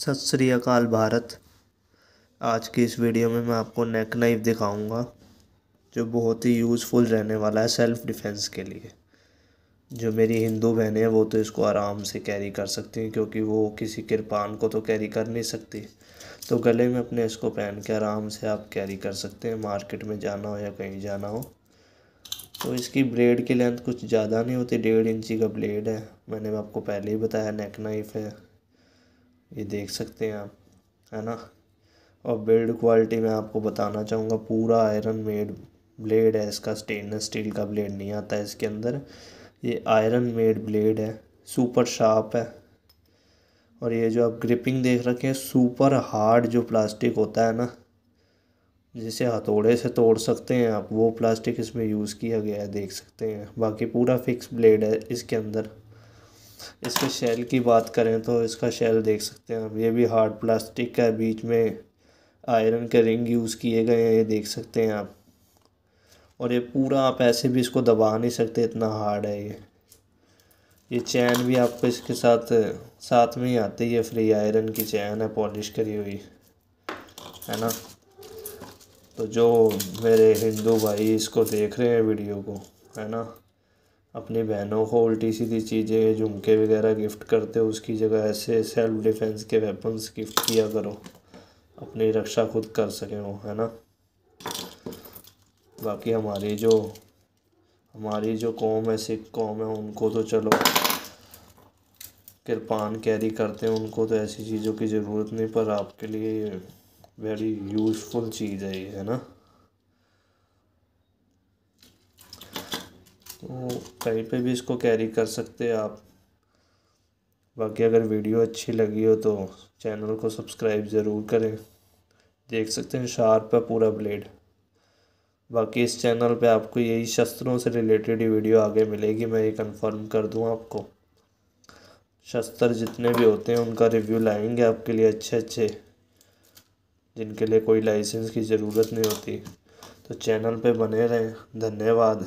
सत श्री अकाल भारत आज की इस वीडियो में मैं आपको नेक नाइफ़ दिखाऊंगा जो बहुत ही यूज़फुल रहने वाला है सेल्फ़ डिफेंस के लिए जो मेरी हिंदू बहनें हैं वो तो इसको आराम से कैरी कर सकती हैं क्योंकि वो किसी किरपान को तो कैरी कर नहीं सकती तो गले में अपने इसको पहन के आराम से आप कैरी कर सकते हैं मार्केट में जाना हो या कहीं जाना हो तो इसकी ब्लेड की लेंथ कुछ ज़्यादा नहीं होती डेढ़ इंची का ब्लेड है मैंने आपको पहले ही बताया नेक नाइफ़ है ये देख सकते हैं आप है ना और बिल्ड क्वालिटी में आपको बताना चाहूँगा पूरा आयरन मेड ब्लेड है इसका स्टेनलेस स्टील का ब्लेड नहीं आता है इसके अंदर ये आयरन मेड ब्लेड है सुपर शार्प है और ये जो आप ग्रिपिंग देख रखे हैं सुपर हार्ड जो प्लास्टिक होता है ना जिसे हथौड़े से तोड़ सकते हैं आप वो प्लास्टिक इसमें यूज़ किया गया है देख सकते हैं बाकी पूरा फिक्स ब्लेड है इसके अंदर इसके शेल की बात करें तो इसका शेल देख सकते हैं हम ये भी हार्ड प्लास्टिक का बीच में आयरन के रिंग यूज़ किए गए हैं ये देख सकते हैं आप और ये पूरा आप ऐसे भी इसको दबा नहीं सकते इतना हार्ड है ये ये चैन भी आपको इसके साथ साथ में ही आती है फ्री आयरन की चैन है पॉलिश करी हुई है ना तो जो मेरे हिंदू भाई इसको देख रहे हैं वीडियो को है ना अपनी बहनों को उल्टी सीधी चीज़ें झुमके वगैरह गिफ्ट करते हो उसकी जगह ऐसे सेल्फ डिफेंस के वेपन्स गिफ्ट किया करो अपनी रक्षा खुद कर सकें वो है ना बाकी हमारी जो हमारी जो कौम है सिख कौम है उनको तो चलो कृपान कैरी करते हैं उनको तो ऐसी चीज़ों की ज़रूरत नहीं पर आपके लिए वेरी यूज़फुल चीज़ है ये है ना तो कहीं पे भी इसको कैरी कर सकते हैं आप बाकी अगर वीडियो अच्छी लगी हो तो चैनल को सब्सक्राइब ज़रूर करें देख सकते हैं शार्प है पूरा ब्लेड बाकी इस चैनल पे आपको यही शस्त्रों से रिलेटेड ही वीडियो आगे मिलेगी मैं ये कंफर्म कर दूँ आपको शस्त्र जितने भी होते हैं उनका रिव्यू लाएंगे आपके लिए अच्छे अच्छे जिनके लिए कोई लाइसेंस की ज़रूरत नहीं होती तो चैनल पे बने रहें धन्यवाद